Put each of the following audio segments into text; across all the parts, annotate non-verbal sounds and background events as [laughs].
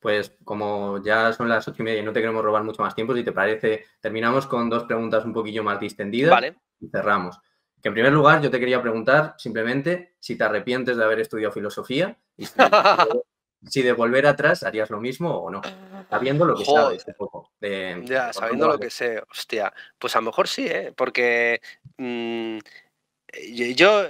pues como ya son las ocho y media y no te queremos robar mucho más tiempo, si te parece, terminamos con dos preguntas un poquillo más distendidas y cerramos. Que en primer lugar yo te quería preguntar simplemente si te arrepientes de haber estudiado filosofía y si, [laughs] de volver atrás harías lo mismo o no. Sabiendo lo que sabes poco. ya, sabiendo lo que sé, hostia. Pues a lo mejor sí, ¿eh? porque mm, yo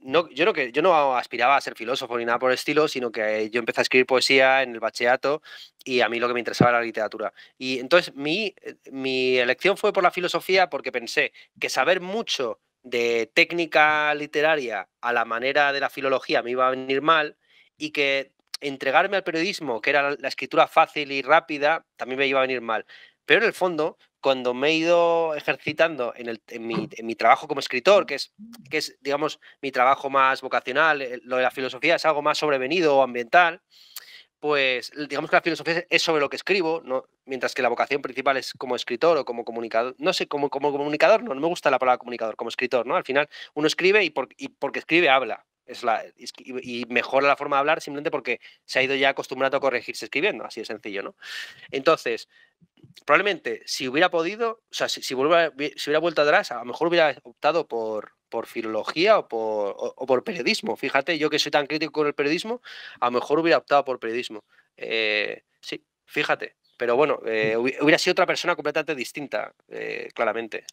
yo, no que, no aspiraba a ser filósofo ni nada por el estilo, sino que eh, yo empecé a escribir poesía en el bachillerato y a mí lo que me interesaba era la literatura. Y entonces eh, mi elección fue por la filosofía porque pensé que saber mucho de técnica literaria a la manera de la filología me iba a venir mal y que entregarme al periodismo, que era la escritura fácil y rápida, también me iba a venir mal. Pero en el fondo, cuando me he ido ejercitando en, mi, trabajo como escritor, que es, que es, digamos, mi trabajo más vocacional, eh, lo de la filosofía es algo más sobrevenido o ambiental, pues digamos que la filosofía es sobre lo que escribo, ¿no? mientras que la vocación principal es como escritor o como comunicador. No sé, como, como comunicador, no, me gusta la palabra comunicador, como escritor, ¿no? Al final uno escribe y, porque escribe habla. Es la, y, mejora la forma de hablar simplemente porque se ha ido ya acostumbrado a corregirse escribiendo, así de sencillo, ¿no? Entonces, probablemente si hubiera podido, o sea, si, si, hubiera vuelto atrás, a lo mejor hubiera optado por, por filología o por, periodismo. Fíjate, yo que soy tan crítico con el periodismo, a lo mejor hubiera optado por periodismo. Eh, sí, fíjate. Pero bueno, eh, mm. hubiera sido otra persona completamente distinta, eh, claramente.